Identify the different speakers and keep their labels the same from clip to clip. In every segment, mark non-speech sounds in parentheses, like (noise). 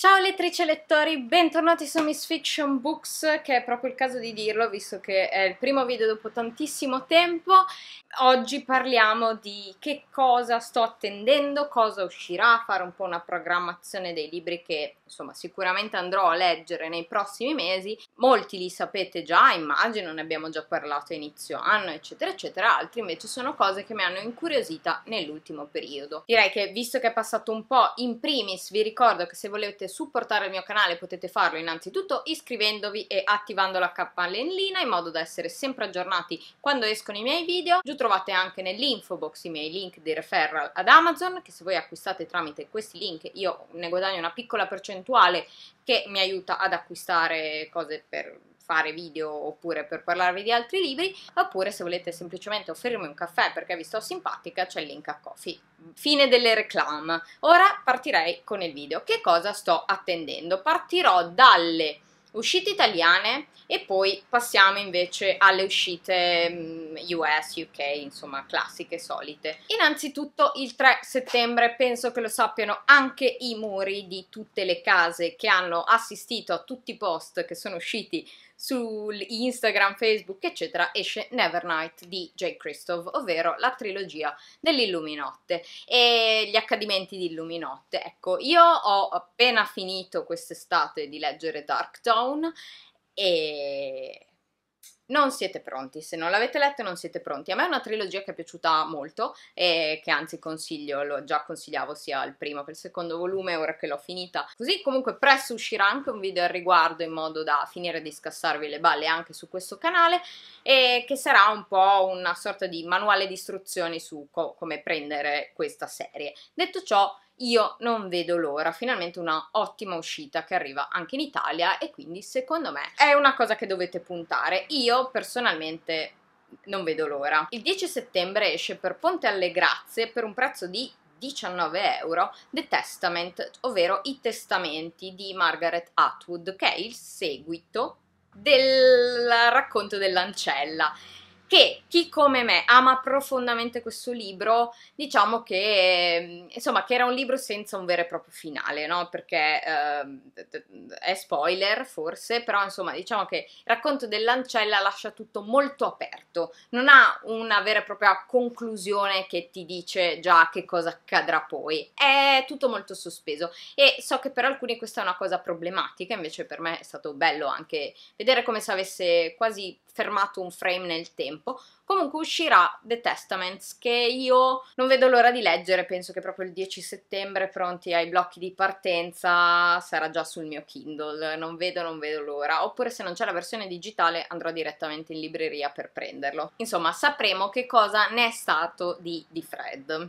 Speaker 1: Ciao lettrici e lettori, bentornati su Miss Fiction Books, che è proprio il caso di dirlo visto che è il primo video dopo tantissimo tempo. Oggi parliamo di che cosa sto attendendo, cosa uscirà, fare un po' una programmazione dei libri che insomma sicuramente andrò a leggere nei prossimi mesi. Molti li sapete già, immagino, ne abbiamo già parlato a inizio anno, eccetera, eccetera. Altri invece sono cose che mi hanno incuriosita nell'ultimo periodo. Direi che visto che è passato un po' in primis, vi ricordo che se volete supportare il mio canale potete farlo innanzitutto iscrivendovi e attivando la campanellina in modo da essere sempre aggiornati quando escono i miei video. Giù trovate anche nell'info box i miei link di referral ad Amazon che se voi acquistate tramite questi link io ne guadagno una piccola percentuale che mi aiuta ad acquistare cose per fare video oppure per parlarvi di altri libri, oppure se volete semplicemente offrirmi un caffè perché vi sto simpatica c'è il link a Coffee. Fine delle reclame. Ora partirei con il video. Che cosa sto attendendo? Partirò dalle uscite italiane e poi passiamo invece alle uscite mm, US, UK, insomma classiche, solite. Innanzitutto il 3 settembre penso che lo sappiano anche i muri di tutte le case che hanno assistito a tutti i post che sono usciti su Instagram, Facebook, eccetera, esce Nevernight di J. Christoph, ovvero la trilogia dell'Illuminotte e gli accadimenti di Illuminotte. Ecco, io ho appena finito quest'estate di leggere Dark Darktown e non siete pronti, se non l'avete letto non siete pronti. A me è una trilogia che è piaciuta molto e che anzi consiglio, lo già consigliavo sia il primo che il secondo volume, ora che l'ho finita. Così comunque presto uscirà anche un video al riguardo in modo da finire di scassarvi le balle anche su questo canale e che sarà un po' una sorta di manuale di istruzioni su co come prendere questa serie. Detto ciò, io non vedo l'ora, finalmente una ottima uscita che arriva anche in Italia e quindi secondo me è una cosa che dovete puntare. Io personalmente non vedo l'ora. Il 10 settembre esce per Ponte alle Grazie per un prezzo di 19 euro The Testament, ovvero I testamenti di Margaret Atwood, che è il seguito del racconto dell'ancella che chi come me ama profondamente questo libro, diciamo che mm, insomma che era un libro senza un vero e proprio finale, no? Perché eh, è spoiler forse, però insomma diciamo che il racconto dell'ancella lascia tutto molto aperto, non ha una vera e propria conclusione che ti dice già che cosa accadrà poi, è tutto molto sospeso e so che per alcuni questa è una cosa problematica, invece per me è stato bello anche vedere come se avesse quasi fermato un frame nel tempo tempo. Comunque uscirà The Testaments che io non vedo l'ora di leggere, penso che proprio il 10 settembre pronti ai blocchi di partenza sarà già sul mio Kindle, non vedo non vedo l'ora, oppure se non c'è la versione digitale andrò direttamente in libreria per prenderlo. Insomma, sapremo che cosa ne è stato di, di Fred.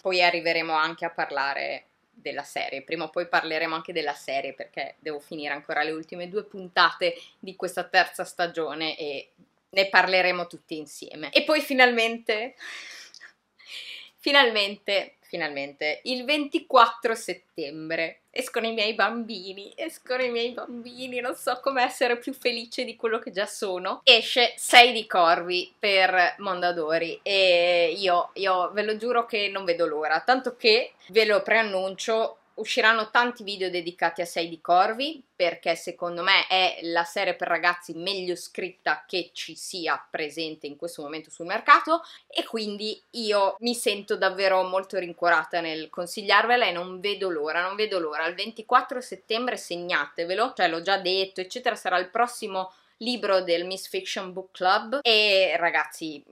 Speaker 1: Poi arriveremo anche a parlare della serie. Prima o poi parleremo anche della serie perché devo finire ancora le ultime due puntate di questa terza stagione e ne parleremo tutti insieme. E poi finalmente, finalmente finalmente, il 24 settembre. Escono i miei bambini, escono i miei bambini, non so come essere più felice di quello che già sono. Esce 6 di Corvi per Mondadori e io, io ve lo giuro che non vedo l'ora, tanto che ve lo preannuncio usciranno tanti video dedicati a Sei di Corvi perché secondo me è la serie per ragazzi meglio scritta che ci sia presente in questo momento sul mercato e quindi io mi sento davvero molto rincuorata nel consigliarvela e non vedo l'ora, non vedo l'ora. Il 24 settembre segnatevelo, cioè l'ho già detto, eccetera, sarà il prossimo libro del Miss Fiction Book Club e ragazzi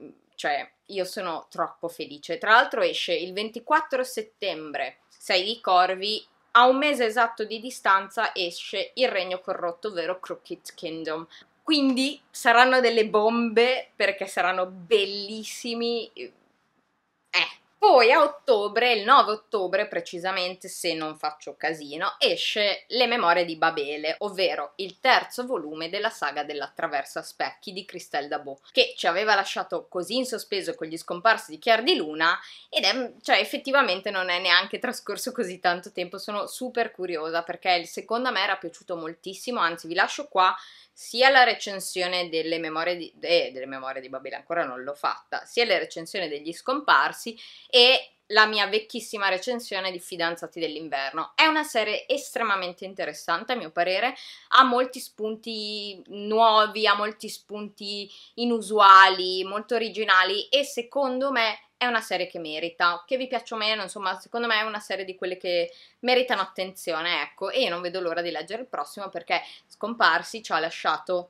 Speaker 1: cioè io sono troppo felice. Tra l'altro esce il 24 settembre, Sei di Corvi, a un mese esatto di distanza esce Il Regno Corrotto, ovvero Crooked Kingdom. Quindi saranno delle bombe perché saranno bellissimi. Eh, poi a ottobre, il 9 ottobre precisamente, se non faccio casino, esce Le memorie di Babele, ovvero il terzo volume della saga dell'attraversa specchi di Christelle Dabot, che ci aveva lasciato così in sospeso con gli scomparsi di Chiar di Luna ed è, cioè, effettivamente non è neanche trascorso così tanto tempo, sono super curiosa perché il secondo a me era piaciuto moltissimo, anzi vi lascio qua sia la recensione delle memorie di, eh, delle memorie di Babele, ancora non l'ho fatta, sia la recensione degli scomparsi e la mia vecchissima recensione di Fidanzati dell'inverno. È una serie estremamente interessante, a mio parere, ha molti spunti nuovi, ha molti spunti inusuali, molto originali e secondo me è una serie che merita, che vi piaccia o meno, insomma, secondo me è una serie di quelle che meritano attenzione, ecco, e io non vedo l'ora di leggere il prossimo perché Scomparsi ci ha lasciato...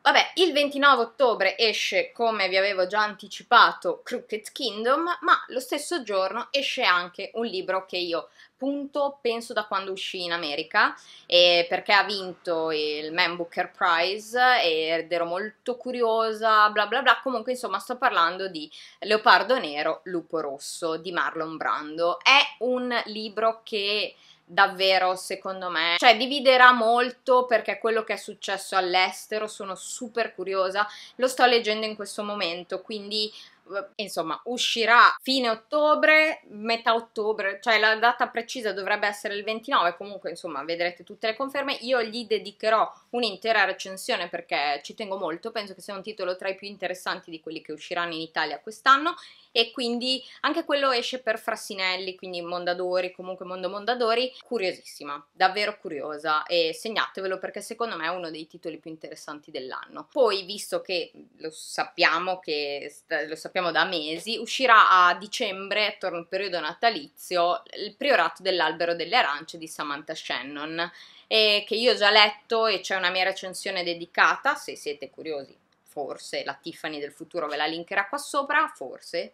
Speaker 1: Vabbè, il 29 ottobre esce, come vi avevo già anticipato, Crooked Kingdom, ma lo stesso giorno esce anche un libro che io punto penso da quando uscì in America eh, perché ha vinto il Man Booker Prize ed ero molto curiosa bla bla bla comunque insomma sto parlando di Leopardo Nero, Lupo Rosso di Marlon Brando è un libro che davvero secondo me cioè dividerà molto perché quello che è successo all'estero sono super curiosa lo sto leggendo in questo momento quindi insomma uscirà fine ottobre, metà ottobre, cioè la data precisa dovrebbe essere il 29, comunque insomma vedrete tutte le conferme, io gli dedicherò un'intera recensione perché ci tengo molto, penso che sia un titolo tra i più interessanti di quelli che usciranno in Italia quest'anno e quindi anche quello esce per Frassinelli, quindi Mondadori, comunque Mondo Mondadori, curiosissima, davvero curiosa e segnatevelo perché secondo me è uno dei titoli più interessanti dell'anno. Poi, visto che lo sappiamo, che lo sappiamo da mesi, uscirà a dicembre, attorno al periodo natalizio, Il priorato dell'albero delle arance di Samantha Shannon, E che io ho già letto e c'è una mia recensione dedicata, se siete curiosi forse la Tiffany del futuro ve la linkerà qua sopra, forse,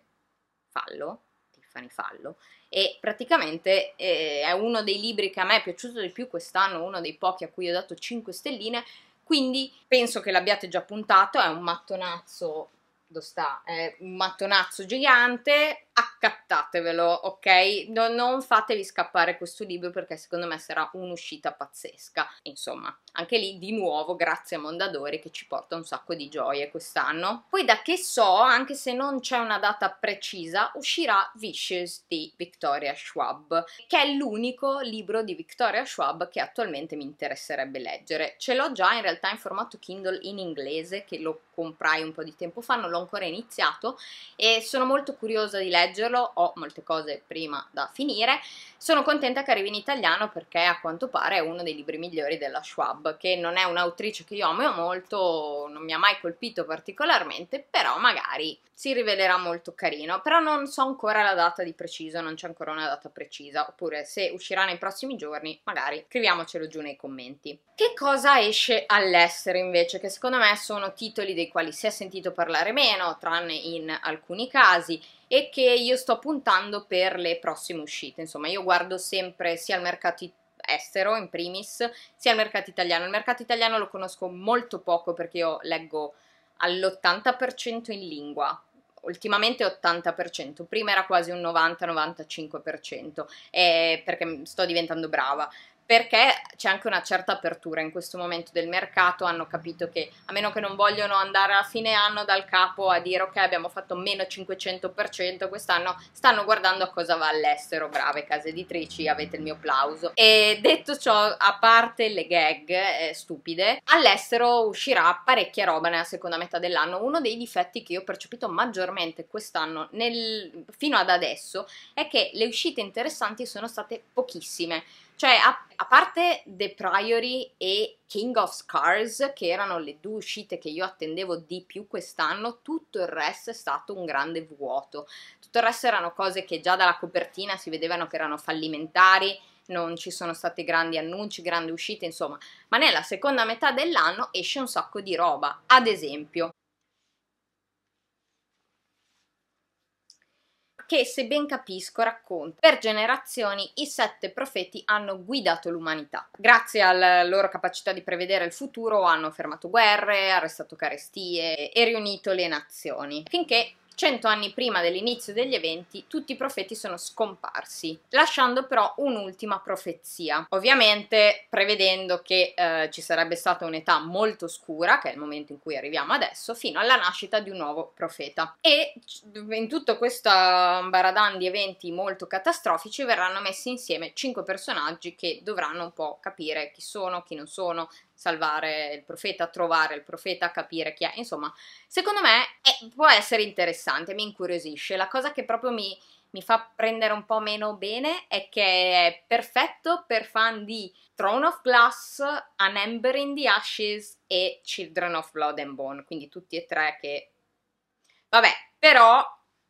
Speaker 1: fallo, Tiffany fallo, e praticamente eh, è uno dei libri che a me è piaciuto di più quest'anno, uno dei pochi a cui ho dato 5 stelline, quindi penso che l'abbiate già puntato, è un mattonazzo, dove sta, è un mattonazzo gigante, accattatevelo, ok? No, non fatevi scappare questo libro perché secondo me sarà un'uscita pazzesca. Insomma, anche lì di nuovo grazie a Mondadori che ci porta un sacco di gioie quest'anno. Poi da che so, anche se non c'è una data precisa, uscirà Vicious di Victoria Schwab, che è l'unico libro di Victoria Schwab che attualmente mi interesserebbe leggere. Ce l'ho già in realtà in formato Kindle in inglese che lo comprai un po' di tempo fa, non l'ho ancora iniziato e sono molto curiosa di leggere leggerlo, ho molte cose prima da finire. Sono contenta che arrivi in italiano perché a quanto pare è uno dei libri migliori della Schwab, che non è un'autrice che io amo molto, non mi ha mai colpito particolarmente, però magari si rivelerà molto carino. Però non so ancora la data di preciso, non c'è ancora una data precisa, oppure se uscirà nei prossimi giorni, magari scriviamocelo giù nei commenti. Che cosa esce all'estero invece? Che secondo me sono titoli dei quali si è sentito parlare meno, tranne in alcuni casi, e che io sto puntando per le prossime uscite, insomma io guardo sempre sia il mercato estero in primis, sia il mercato italiano. Il mercato italiano lo conosco molto poco perché io leggo all'80% in lingua, ultimamente 80%, prima era quasi un 90-95%, eh, perché sto diventando brava perché c'è anche una certa apertura in questo momento del mercato, hanno capito che a meno che non vogliono andare a fine anno dal capo a dire ok abbiamo fatto meno 500% quest'anno, stanno guardando a cosa va all'estero, brave case editrici, avete il mio applauso. E detto ciò, a parte le gag eh, stupide, all'estero uscirà parecchia roba nella seconda metà dell'anno. Uno dei difetti che io ho percepito maggiormente quest'anno nel, fino ad adesso è che le uscite interessanti sono state pochissime. Cioè, a, a parte The Priory e King of Scars, che erano le due uscite che io attendevo di più quest'anno, tutto il resto è stato un grande vuoto. Tutto il resto erano cose che già dalla copertina si vedevano che erano fallimentari, non ci sono stati grandi annunci, grandi uscite, insomma, ma nella seconda metà dell'anno esce un sacco di roba. Ad esempio, che, se ben capisco, racconta per generazioni i sette profeti hanno guidato l'umanità. Grazie alla loro capacità di prevedere il futuro hanno fermato guerre, arrestato carestie e riunito le nazioni, finché Cento anni prima dell'inizio degli eventi tutti i profeti sono scomparsi, lasciando però un'ultima profezia, ovviamente prevedendo che eh, ci sarebbe stata un'età molto scura, che è il momento in cui arriviamo adesso, fino alla nascita di un nuovo profeta. E in tutto questo baradan di eventi molto catastrofici verranno messi insieme cinque personaggi che dovranno un po' capire chi sono, chi non sono, salvare il profeta, trovare il profeta, capire chi è. Insomma, secondo me è, può essere interessante, mi incuriosisce. La cosa che proprio mi, mi fa prendere un po' meno bene è che è perfetto per fan di Throne of Glass, An Ember in the Ashes e Children of Blood and Bone, quindi tutti e tre che... Vabbè, però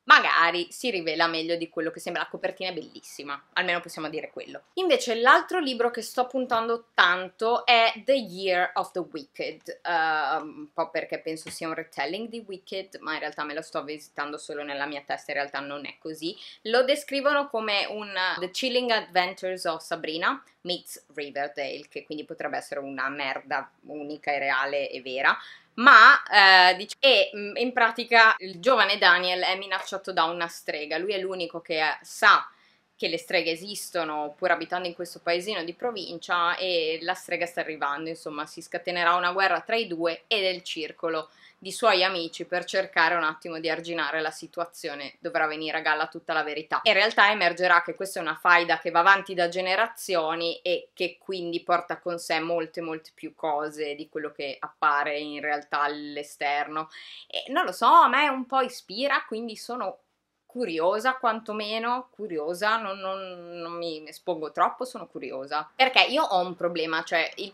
Speaker 1: magari si rivela meglio di quello che sembra. La copertina è bellissima, almeno possiamo dire quello. Invece l'altro libro che sto puntando tanto è The Year of the Wicked, uh, un po' perché penso sia un retelling di Wicked, ma in realtà me lo sto visitando solo nella mia testa, in realtà non è così. Lo descrivono come un eh, The Chilling Adventures of Sabrina, meets Riverdale, che quindi potrebbe essere una merda unica e reale e vera, ma eh, dic- e mm, in pratica il giovane Daniel è minacciato da una strega, lui è l'unico che eh, sa che le streghe esistono pur abitando in questo paesino di provincia e la strega sta arrivando, insomma si scatenerà una guerra tra i due e del circolo di suoi amici per cercare un attimo di arginare la situazione, dovrà venire a galla tutta la verità. In realtà emergerà che questa è una faida che va avanti da generazioni e che quindi porta con sé molte molte più cose di quello che appare in realtà all'esterno. E non lo so, a me un po' ispira, quindi sono curiosa quantomeno, curiosa, non, non, non mi espongo troppo, sono curiosa. Perché io ho un problema, cioè il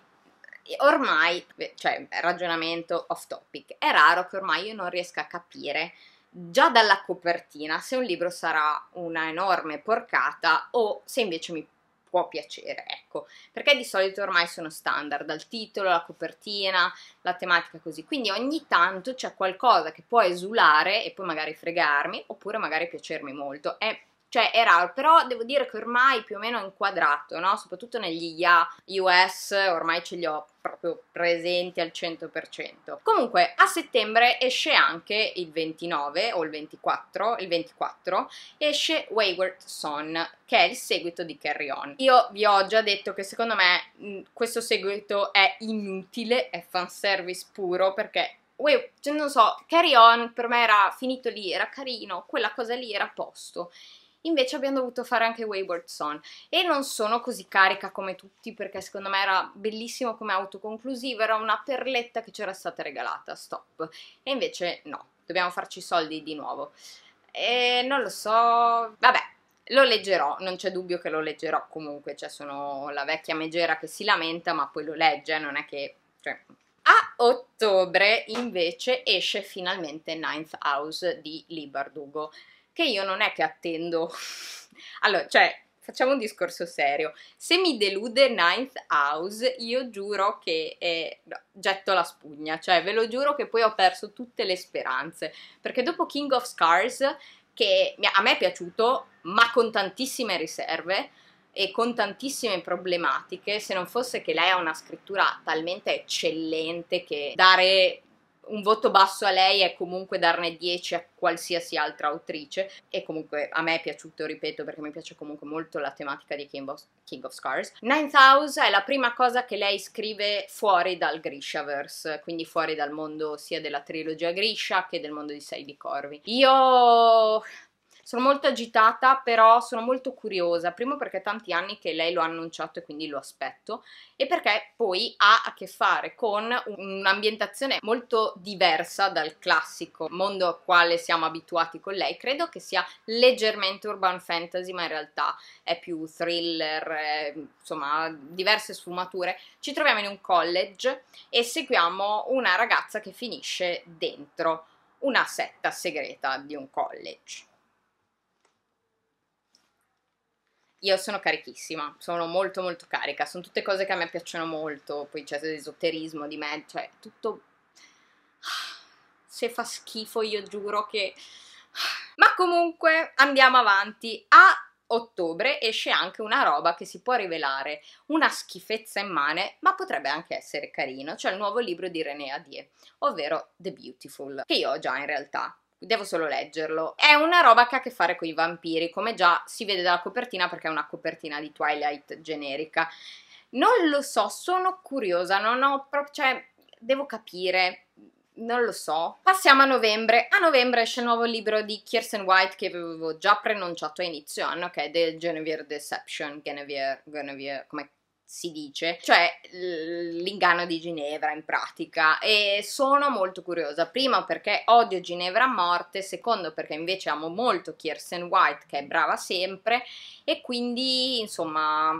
Speaker 1: ormai, cioè ragionamento off topic, è raro che ormai io non riesca a capire già dalla copertina se un libro sarà una enorme porcata o se invece mi può piacere, ecco, perché di solito ormai sono standard, dal titolo, la copertina, la tematica così, quindi ogni tanto c'è qualcosa che può esulare e poi magari fregarmi oppure magari piacermi molto, è cioè è raro, però devo dire che ormai più o meno è inquadrato, no? soprattutto negli IA US ormai ce li ho proprio presenti al 100%. Comunque a settembre esce anche il 29 o il 24, il 24 esce Wayward Son che è il seguito di Carry On. Io vi ho già detto che secondo me questo seguito è inutile, è fanservice puro perché cioè, non so, Carry On per me era finito lì, era carino, quella cosa lì era a posto invece abbiamo dovuto fare anche Wayward Son e non sono così carica come tutti perché secondo me era bellissimo come autoconclusivo, era una perletta che c'era stata regalata, stop. E invece no, dobbiamo farci soldi di nuovo. E non lo so, vabbè, lo leggerò, non c'è dubbio che lo leggerò comunque, cioè sono la vecchia megera che si lamenta ma poi lo legge, non è che... Cioè... A ottobre invece esce finalmente Ninth House di Libardugo che io non è che attendo. (laughs) allora, cioè, facciamo un discorso serio. Se mi delude Ninth House, io giuro che eh, getto la spugna, cioè ve lo giuro che poi ho perso tutte le speranze, perché dopo King of Scars, che a me è piaciuto, ma con tantissime riserve e con tantissime problematiche, se non fosse che lei ha una scrittura talmente eccellente che dare un voto basso a lei è comunque darne 10 a qualsiasi altra autrice e comunque a me è piaciuto, ripeto, perché mi piace comunque molto la tematica di King of, King of Scars. Ninth House è la prima cosa che lei scrive fuori dal Grishaverse, quindi fuori dal mondo sia della trilogia Grisha che del mondo di Sei di Corvi. Io sono molto agitata, però sono molto curiosa, primo perché è tanti anni che lei lo ha annunciato e quindi lo aspetto, e perché poi ha a che fare con un'ambientazione molto diversa dal classico mondo al quale siamo abituati con lei, credo che sia leggermente urban fantasy, ma in realtà è più thriller, è, insomma, diverse sfumature. Ci troviamo in un college e seguiamo una ragazza che finisce dentro una setta segreta di un college. io sono carichissima, sono molto molto carica, sono tutte cose che a me piacciono molto, poi c'è l'esoterismo di me, cioè tutto... (sighs) Se fa schifo io giuro che... (sighs) Ma comunque andiamo avanti. A ottobre esce anche una roba che si può rivelare una schifezza immane, ma potrebbe anche essere carino, cioè il nuovo libro di René Adie, ovvero The Beautiful, che io ho già in realtà devo solo leggerlo. È una roba che ha a che fare con i vampiri, come già si vede dalla copertina perché è una copertina di Twilight generica. Non lo so, sono curiosa, non ho proprio, cioè, devo capire, non lo so. Passiamo a novembre. A novembre esce il nuovo libro di Kirsten White che avevo già pronunciato a inizio anno, che è The Genevieve Deception, Genevieve, Genevieve, come si dice, cioè l'inganno di Ginevra in pratica. E sono molto curiosa, prima perché odio Ginevra a morte, secondo perché invece amo molto Kirsten White che è brava sempre e quindi insomma...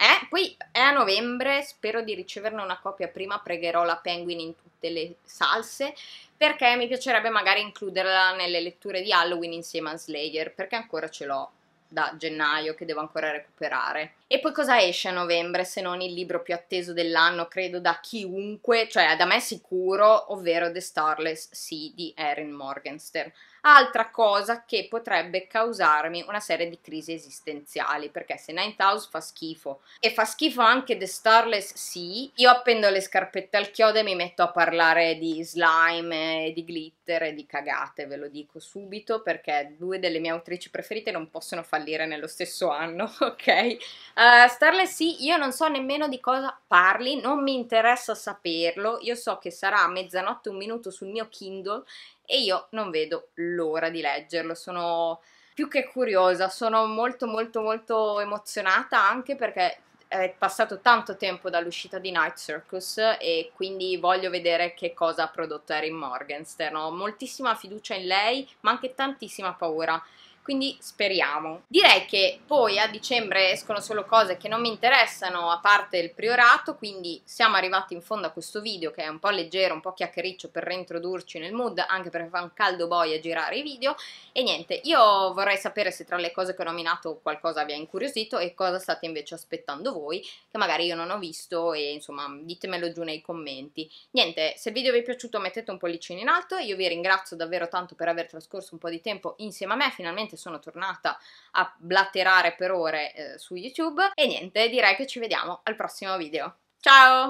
Speaker 1: Eh, poi è a novembre, spero di riceverne una copia prima, pregherò la Penguin in tutte le salse perché mi piacerebbe magari includerla nelle letture di Halloween insieme a Slayer perché ancora ce l'ho da gennaio che devo ancora recuperare. E poi cosa esce a novembre se non il libro più atteso dell'anno, credo da chiunque, cioè da me sicuro, ovvero The Starless Sea di Erin Morgenstern altra cosa che potrebbe causarmi una serie di crisi esistenziali, perché se Ninth House fa schifo e fa schifo anche The Starless Sea, io appendo le scarpette al chiodo e mi metto a parlare di slime e eh, di glitter e di cagate, ve lo dico subito, perché due delle mie autrici preferite non possono fallire nello stesso anno, (laughs) ok? Uh, Starless Sea, io non so nemmeno di cosa parli, non mi interessa saperlo, io so che sarà a mezzanotte un minuto sul mio Kindle e io non vedo l'ora di leggerlo, sono più che curiosa, sono molto molto molto emozionata anche perché è passato tanto tempo dall'uscita di Night Circus e quindi voglio vedere che cosa ha prodotto Erin Morgenstern. Ho moltissima fiducia in lei, ma anche tantissima paura quindi speriamo. Direi che poi a dicembre escono solo cose che non mi interessano a parte il priorato, quindi siamo arrivati in fondo a questo video che è un po' leggero, un po' chiacchiericcio per reintrodurci nel mood, anche perché fa un caldo boia girare i video e niente, io vorrei sapere se tra le cose che ho nominato qualcosa vi ha incuriosito e cosa state invece aspettando voi che magari io non ho visto e insomma ditemelo giù nei commenti. Niente, se il video vi è piaciuto mettete un pollicino in alto, io vi ringrazio davvero tanto per aver trascorso un po' di tempo insieme a me, finalmente sono tornata a blaterare per ore eh, su YouTube. E niente, direi che ci vediamo al prossimo video. Ciao!